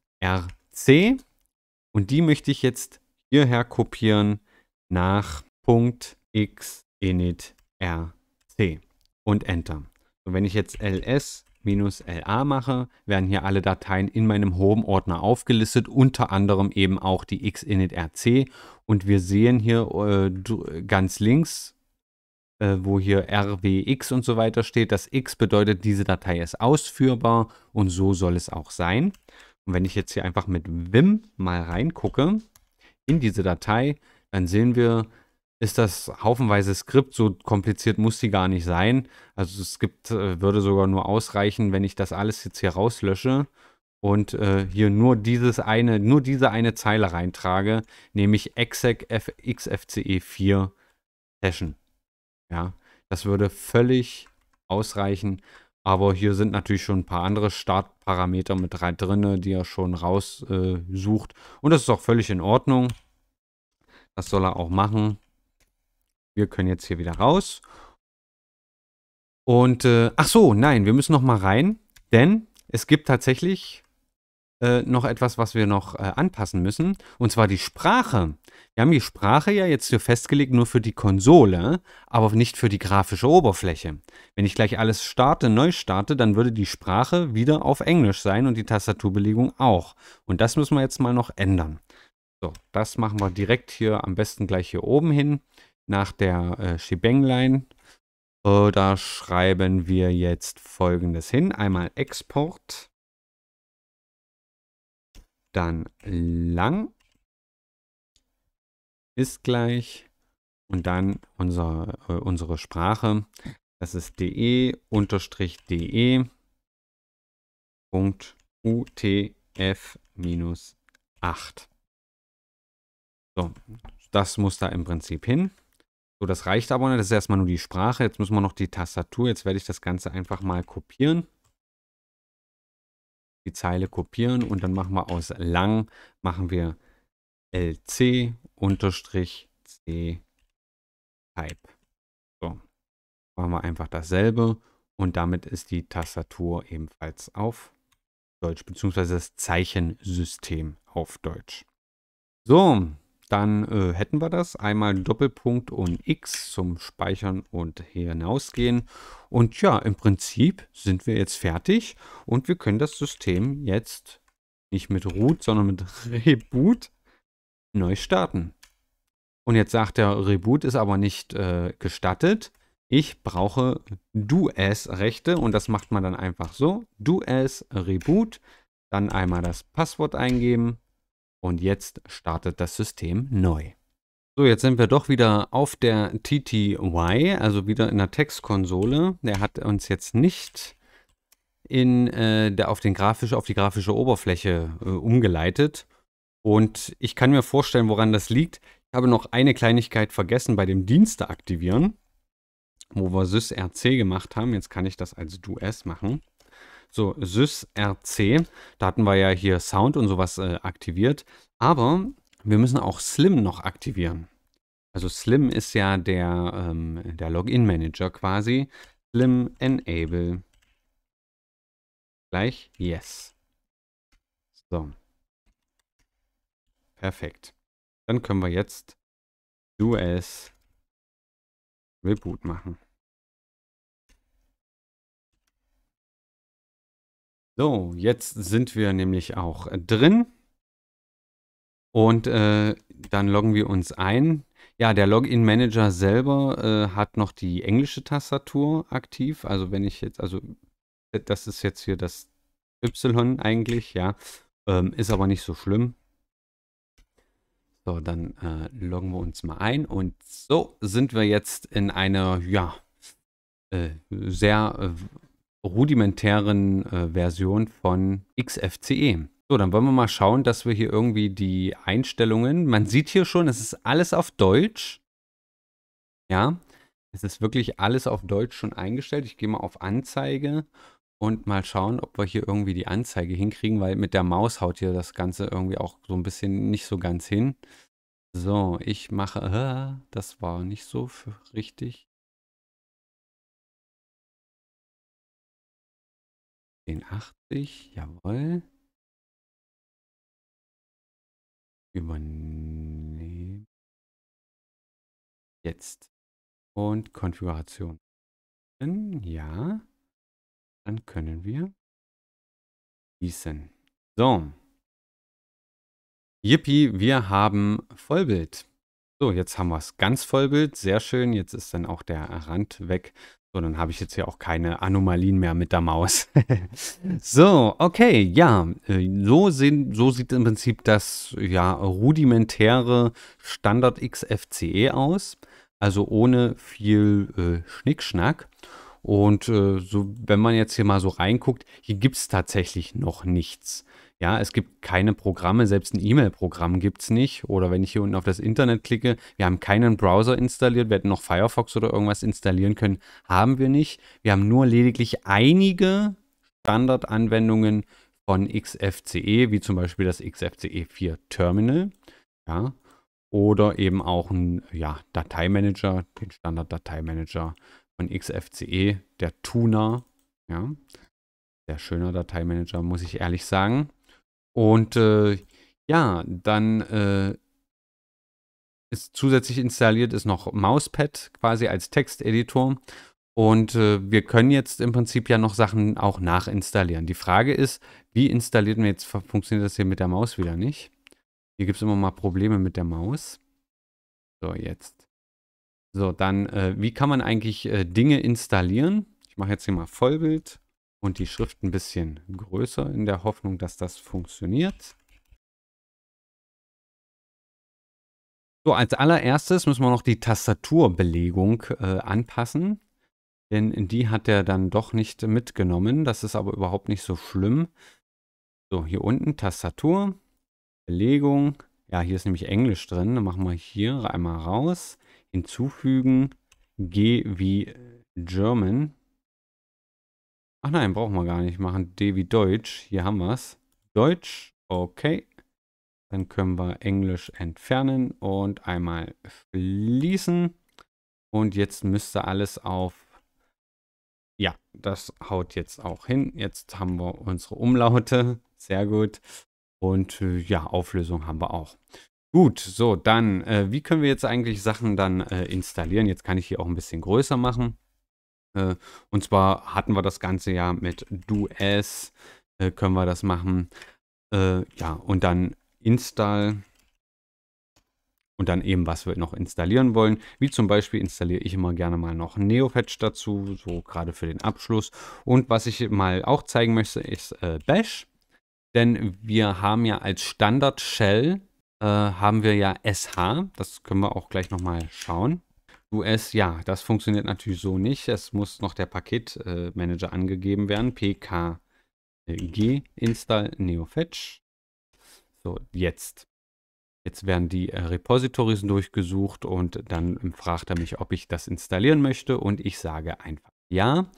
Speaker 1: und die möchte ich jetzt hierher kopieren nach Punkt x init rc und Enter. Und wenn ich jetzt ls la mache, werden hier alle Dateien in meinem Home-Ordner aufgelistet, unter anderem eben auch die xinitrc. Und wir sehen hier äh, ganz links, äh, wo hier rwx und so weiter steht, das x bedeutet, diese Datei ist ausführbar und so soll es auch sein. Und wenn ich jetzt hier einfach mit Vim mal reingucke in diese Datei, dann sehen wir, ist das haufenweise Skript, so kompliziert muss die gar nicht sein. Also es gibt, äh, würde sogar nur ausreichen, wenn ich das alles jetzt hier rauslösche und äh, hier nur dieses eine, nur diese eine Zeile reintrage, nämlich exec xfce4 session. Ja, das würde völlig ausreichen aber hier sind natürlich schon ein paar andere Startparameter mit drin, die er schon raussucht. Äh, und das ist auch völlig in Ordnung. Das soll er auch machen. Wir können jetzt hier wieder raus. Und, äh, ach so, nein, wir müssen noch mal rein. Denn es gibt tatsächlich äh, noch etwas, was wir noch äh, anpassen müssen. Und zwar die Sprache. Wir haben die Sprache ja jetzt hier festgelegt nur für die Konsole, aber nicht für die grafische Oberfläche. Wenn ich gleich alles starte, neu starte, dann würde die Sprache wieder auf Englisch sein und die Tastaturbelegung auch. Und das müssen wir jetzt mal noch ändern. So, das machen wir direkt hier am besten gleich hier oben hin, nach der äh, Shebang-Line. Äh, da schreiben wir jetzt folgendes hin. Einmal Export dann lang ist gleich und dann unser, äh, unsere Sprache. Das ist de deutf 8 So, das muss da im Prinzip hin. So, das reicht aber nicht. Das ist erstmal nur die Sprache. Jetzt müssen wir noch die Tastatur. Jetzt werde ich das Ganze einfach mal kopieren die Zeile kopieren und dann machen wir aus lang, machen wir lc unterstrich c type. So, machen wir einfach dasselbe und damit ist die Tastatur ebenfalls auf Deutsch, beziehungsweise das Zeichensystem auf Deutsch. So, dann äh, hätten wir das. Einmal Doppelpunkt und X zum Speichern und hinausgehen. Und ja, im Prinzip sind wir jetzt fertig und wir können das System jetzt nicht mit Root, sondern mit Reboot neu starten. Und jetzt sagt er, Reboot ist aber nicht äh, gestattet. Ich brauche Do-As-Rechte und das macht man dann einfach so. Do-As Reboot, dann einmal das Passwort eingeben und jetzt startet das System neu. So, jetzt sind wir doch wieder auf der TTY, also wieder in der Textkonsole. Der hat uns jetzt nicht in, äh, der auf, den grafisch, auf die grafische Oberfläche äh, umgeleitet. Und ich kann mir vorstellen, woran das liegt. Ich habe noch eine Kleinigkeit vergessen bei dem Dienste aktivieren, wo wir sysrc gemacht haben. Jetzt kann ich das als dus machen. So, sysrc, da hatten wir ja hier Sound und sowas äh, aktiviert, aber wir müssen auch Slim noch aktivieren. Also Slim ist ja der, ähm, der Login-Manager quasi. Slim enable gleich yes. So. Perfekt.
Speaker 2: Dann können wir jetzt US Reboot machen.
Speaker 1: So, jetzt sind wir nämlich auch äh, drin. Und äh, dann loggen wir uns ein. Ja, der Login-Manager selber äh, hat noch die englische Tastatur aktiv. Also wenn ich jetzt, also das ist jetzt hier das Y eigentlich, ja. Ähm, ist aber nicht so schlimm. So, dann äh, loggen wir uns mal ein. Und so sind wir jetzt in einer, ja, äh, sehr äh, rudimentären äh, Version von XFCE. So, dann wollen wir mal schauen, dass wir hier irgendwie die Einstellungen, man sieht hier schon, es ist alles auf Deutsch. Ja, es ist wirklich alles auf Deutsch schon eingestellt. Ich gehe mal auf Anzeige und mal schauen, ob wir hier irgendwie die Anzeige hinkriegen, weil mit der Maus haut hier das Ganze irgendwie auch so ein bisschen nicht so ganz hin. So, ich mache, äh, das war nicht so richtig.
Speaker 2: 80, jawohl. Übernehmen. Jetzt. Und Konfiguration. Ja. Dann können wir
Speaker 1: gießen. So. Yippie, wir haben Vollbild. So, jetzt haben wir es ganz Vollbild. Sehr schön. Jetzt ist dann auch der Rand weg. So, dann habe ich jetzt hier auch keine Anomalien mehr mit der Maus. so, okay, ja, äh, so, sehen, so sieht im Prinzip das ja, rudimentäre Standard XFCE aus. Also ohne viel äh, Schnickschnack. Und äh, so, wenn man jetzt hier mal so reinguckt, hier gibt es tatsächlich noch nichts. Ja, es gibt keine Programme, selbst ein E-Mail-Programm gibt es nicht. Oder wenn ich hier unten auf das Internet klicke, wir haben keinen Browser installiert, wir hätten noch Firefox oder irgendwas installieren können, haben wir nicht. Wir haben nur lediglich einige Standardanwendungen von XFCE, wie zum Beispiel das XFCE 4 Terminal. Ja, oder eben auch ein ja, Dateimanager, den Standard-Dateimanager von XFCE, der Tuner. Ja, sehr schöner Dateimanager, muss ich ehrlich sagen. Und äh, ja, dann äh, ist zusätzlich installiert ist noch Mousepad quasi als Texteditor. Und äh, wir können jetzt im Prinzip ja noch Sachen auch nachinstallieren. Die Frage ist, wie installiert man jetzt, funktioniert das hier mit der Maus wieder nicht? Hier gibt es immer mal Probleme mit der Maus. So, jetzt. So, dann, äh, wie kann man eigentlich äh, Dinge installieren? Ich mache jetzt hier mal Vollbild und die Schrift ein bisschen größer in der Hoffnung, dass das funktioniert. So, als allererstes müssen wir noch die Tastaturbelegung äh, anpassen, denn die hat er dann doch nicht mitgenommen. Das ist aber überhaupt nicht so schlimm. So, hier unten Tastatur, Belegung. Ja, hier ist nämlich Englisch drin. Dann machen wir hier einmal raus, hinzufügen, G wie German. Ach nein, brauchen wir gar nicht. Machen D wie Deutsch. Hier haben wir es. Deutsch. Okay. Dann können wir Englisch entfernen und einmal schließen. Und jetzt müsste alles auf... Ja, das haut jetzt auch hin. Jetzt haben wir unsere Umlaute. Sehr gut. Und äh, ja, Auflösung haben wir auch. Gut, so, dann, äh, wie können wir jetzt eigentlich Sachen dann äh, installieren? Jetzt kann ich hier auch ein bisschen größer machen. Äh, und zwar hatten wir das Ganze ja mit DuS, äh, können wir das machen. Äh, ja, und dann Install. Und dann eben, was wir noch installieren wollen. Wie zum Beispiel installiere ich immer gerne mal noch Neofetch dazu, so gerade für den Abschluss. Und was ich mal auch zeigen möchte, ist äh, Bash. Denn wir haben ja als Standard Shell, äh, haben wir ja SH. Das können wir auch gleich nochmal schauen. US, ja, das funktioniert natürlich so nicht. Es muss noch der Paketmanager angegeben werden. PKG install neofetch. So, jetzt. Jetzt werden die äh, Repositories durchgesucht und dann fragt er mich, ob ich das installieren möchte und ich sage einfach ja.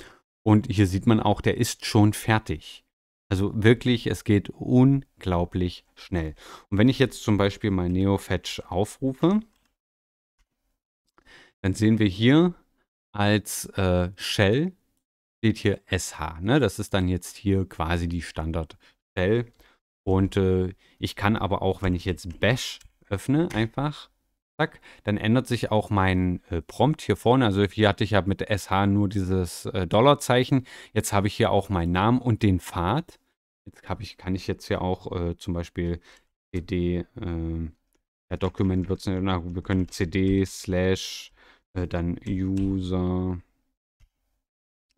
Speaker 1: Und hier sieht man auch, der ist schon fertig. Also wirklich, es geht unglaublich schnell. Und wenn ich jetzt zum Beispiel mein NeoFetch aufrufe, dann sehen wir hier als äh, Shell steht hier SH. Ne? Das ist dann jetzt hier quasi die Standard-Shell. Und äh, ich kann aber auch, wenn ich jetzt Bash öffne, einfach, zack, dann ändert sich auch mein äh, Prompt hier vorne. Also hier hatte ich ja mit SH nur dieses äh, Dollarzeichen. Jetzt habe ich hier auch meinen Namen und den Pfad. Jetzt ich, kann ich jetzt hier auch äh, zum Beispiel CD, ähm, ja, Document wird es, wir können CD slash äh, dann User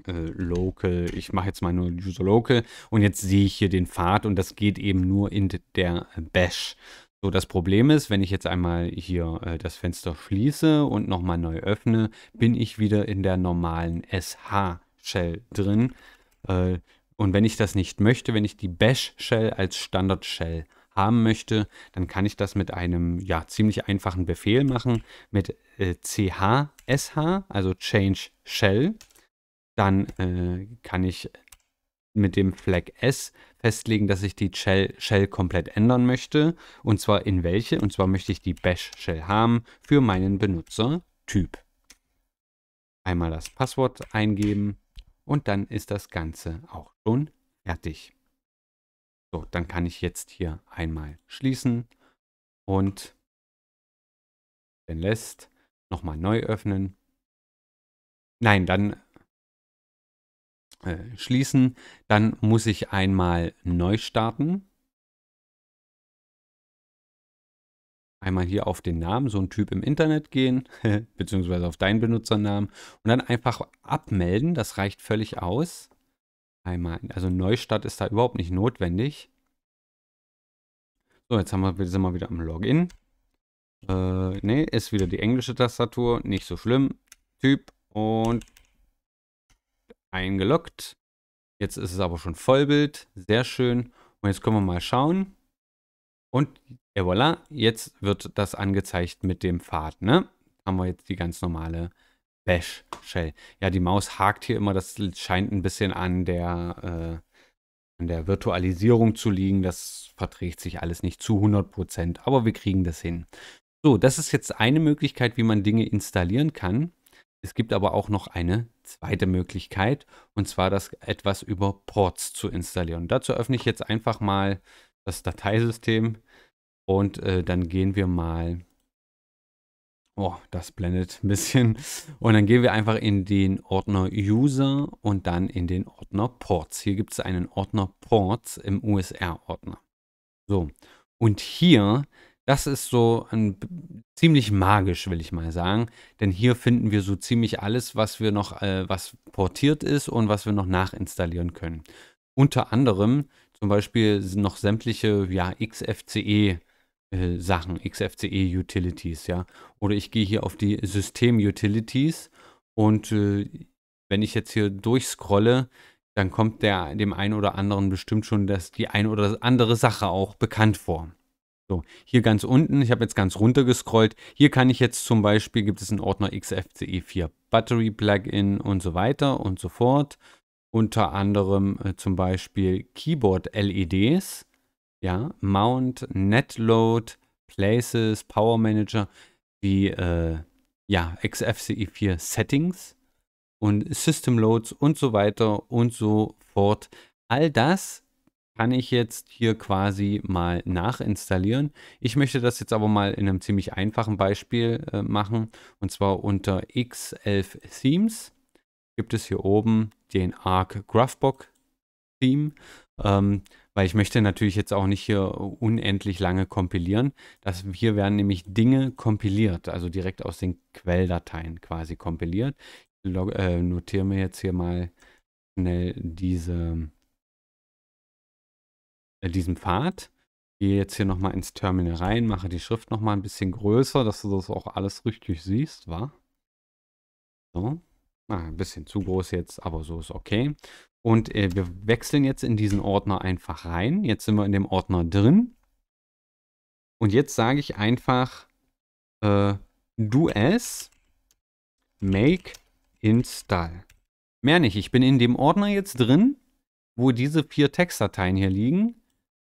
Speaker 1: äh, Local. Ich mache jetzt mal nur User Local und jetzt sehe ich hier den Pfad und das geht eben nur in der Bash. So, das Problem ist, wenn ich jetzt einmal hier äh, das Fenster schließe und nochmal neu öffne, bin ich wieder in der normalen SH-Shell drin. Äh, und wenn ich das nicht möchte, wenn ich die Bash-Shell als Standard-Shell habe, haben möchte, dann kann ich das mit einem ja, ziemlich einfachen Befehl machen, mit äh, chsh, also change shell. Dann äh, kann ich mit dem Flag S festlegen, dass ich die Shell, Shell komplett ändern möchte. Und zwar in welche? Und zwar möchte ich die Bash Shell haben für meinen Benutzertyp. Einmal das Passwort eingeben und dann ist das Ganze auch schon fertig. So, dann kann ich jetzt hier einmal schließen und
Speaker 2: den lässt nochmal neu öffnen. Nein, dann äh, schließen. Dann muss ich einmal
Speaker 1: neu starten. Einmal hier auf den Namen, so ein Typ im Internet gehen, beziehungsweise auf deinen Benutzernamen und dann einfach abmelden. Das reicht völlig aus. Einmal, also Neustart ist da überhaupt nicht notwendig. So, jetzt haben wir, sind wir wieder am Login. Äh, ne, ist wieder die englische Tastatur, nicht so schlimm. Typ und eingeloggt. Jetzt ist es aber schon Vollbild, sehr schön. Und jetzt können wir mal schauen. Und et voilà, jetzt wird das angezeigt mit dem Pfad. Ne? Haben wir jetzt die ganz normale Bash Shell. Ja, die Maus hakt hier immer. Das scheint ein bisschen an der, äh, an der Virtualisierung zu liegen. Das verträgt sich alles nicht zu 100%, aber wir kriegen das hin. So, das ist jetzt eine Möglichkeit, wie man Dinge installieren kann. Es gibt aber auch noch eine zweite Möglichkeit, und zwar das etwas über Ports zu installieren. Dazu öffne ich jetzt einfach mal das Dateisystem und äh, dann gehen wir mal Oh, das blendet ein bisschen. Und dann gehen wir einfach in den Ordner User und dann in den Ordner Ports. Hier gibt es einen Ordner Ports im USR-Ordner. So, und hier, das ist so ein, ziemlich magisch, will ich mal sagen. Denn hier finden wir so ziemlich alles, was wir noch, äh, was portiert ist und was wir noch nachinstallieren können. Unter anderem zum Beispiel sind noch sämtliche ja, XFCE-Ports. Äh, Sachen, XFCE Utilities, ja. Oder ich gehe hier auf die System Utilities und äh, wenn ich jetzt hier durchscrolle, dann kommt der, dem einen oder anderen bestimmt schon das, die ein oder andere Sache auch bekannt vor. So, hier ganz unten, ich habe jetzt ganz runter gescrollt. Hier kann ich jetzt zum Beispiel, gibt es einen Ordner XFCE4 Battery Plugin und so weiter und so fort. Unter anderem äh, zum Beispiel Keyboard LEDs ja, Mount, Netload, Places, Power Manager, die äh, ja, XFCE4 Settings und System Loads und so weiter und so fort. All das kann ich jetzt hier quasi mal nachinstallieren. Ich möchte das jetzt aber mal in einem ziemlich einfachen Beispiel äh, machen und zwar unter X11 Themes gibt es hier oben den Arc Graphbox Theme. Ähm, weil ich möchte natürlich jetzt auch nicht hier unendlich lange kompilieren. Das, hier werden nämlich Dinge kompiliert, also direkt aus den Quelldateien quasi kompiliert. Ich äh, notiere mir jetzt hier mal schnell diese, äh, diesen Pfad. Gehe jetzt hier nochmal ins Terminal rein, mache die Schrift nochmal ein bisschen größer, dass du das auch alles richtig siehst, wa? So. Ah, ein bisschen zu groß jetzt, aber so ist okay. Und äh, wir wechseln jetzt in diesen Ordner einfach rein. Jetzt sind wir in dem Ordner drin. Und jetzt sage ich einfach äh, do as make install. Mehr nicht. Ich bin in dem Ordner jetzt drin, wo diese vier Textdateien hier liegen.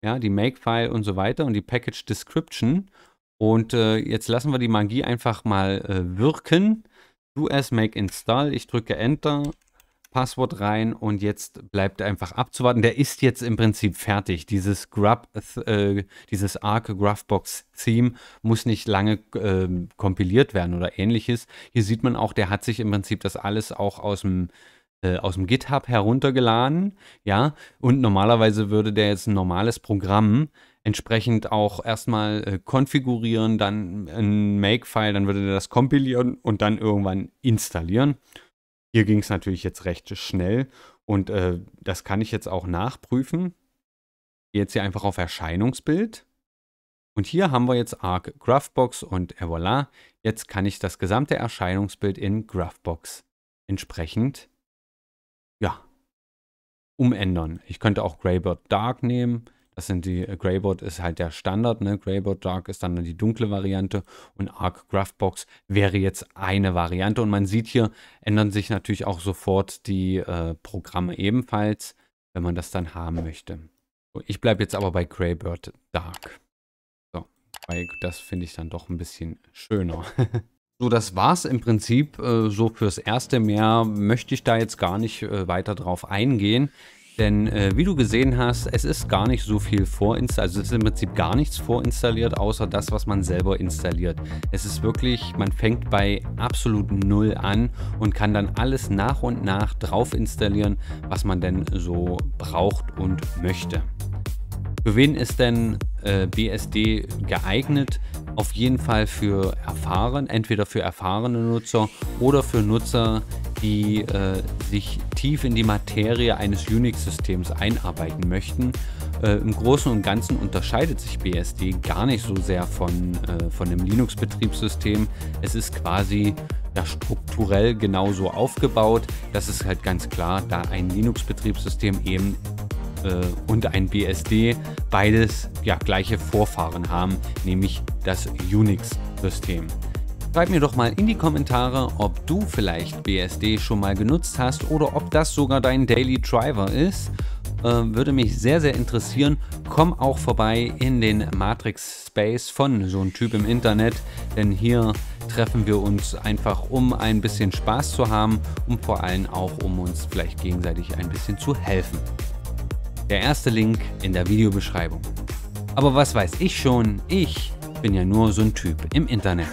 Speaker 1: Ja, die Makefile und so weiter und die Package Description. Und äh, jetzt lassen wir die Magie einfach mal äh, wirken. Do as make install. Ich drücke Enter Passwort rein und jetzt bleibt einfach abzuwarten. Der ist jetzt im Prinzip fertig. Dieses Grub, äh, dieses Arc Graphbox Theme muss nicht lange äh, kompiliert werden oder ähnliches. Hier sieht man auch, der hat sich im Prinzip das alles auch aus dem äh, aus dem GitHub heruntergeladen, ja, und normalerweise würde der jetzt ein normales Programm entsprechend auch erstmal äh, konfigurieren, dann ein Makefile, dann würde der das kompilieren und dann irgendwann installieren. Hier ging es natürlich jetzt recht schnell und äh, das kann ich jetzt auch nachprüfen. Jetzt hier einfach auf Erscheinungsbild. Und hier haben wir jetzt Arc Graphbox und et voilà, jetzt kann ich das gesamte Erscheinungsbild in Graphbox entsprechend ja, umändern. Ich könnte auch Graybird Dark nehmen das sind die, äh, Greyboard ist halt der Standard, ne? Greyboard Dark ist dann die dunkle Variante und Arc Graphbox wäre jetzt eine Variante. Und man sieht hier, ändern sich natürlich auch sofort die äh, Programme ebenfalls, wenn man das dann haben möchte. So, ich bleibe jetzt aber bei Greyboard Dark. So, weil das finde ich dann doch ein bisschen schöner. So, das war's im Prinzip äh, so fürs erste. Mehr möchte ich da jetzt gar nicht äh, weiter drauf eingehen. Denn äh, wie du gesehen hast, es ist gar nicht so viel vorinstalliert, also es ist im Prinzip gar nichts vorinstalliert, außer das, was man selber installiert. Es ist wirklich, man fängt bei absolut Null an und kann dann alles nach und nach drauf installieren, was man denn so braucht und möchte. Für wen ist denn äh, BSD geeignet? Auf jeden Fall für erfahren, entweder für erfahrene Nutzer oder für Nutzer, die äh, sich tief in die Materie eines Unix-Systems einarbeiten möchten. Äh, Im Großen und Ganzen unterscheidet sich BSD gar nicht so sehr von, äh, von dem Linux-Betriebssystem. Es ist quasi ja, strukturell genauso aufgebaut. Das ist halt ganz klar, da ein Linux-Betriebssystem eben äh, und ein BSD beides ja gleiche Vorfahren haben, nämlich das Unix-System. Schreib mir doch mal in die Kommentare, ob du vielleicht BSD schon mal genutzt hast oder ob das sogar dein Daily Driver ist. Ähm, würde mich sehr, sehr interessieren. Komm auch vorbei in den Matrix Space von so einem Typ im Internet, denn hier treffen wir uns einfach, um ein bisschen Spaß zu haben und vor allem auch, um uns vielleicht gegenseitig ein bisschen zu helfen. Der erste Link in der Videobeschreibung. Aber was weiß ich schon, ich bin ja nur so ein Typ im Internet.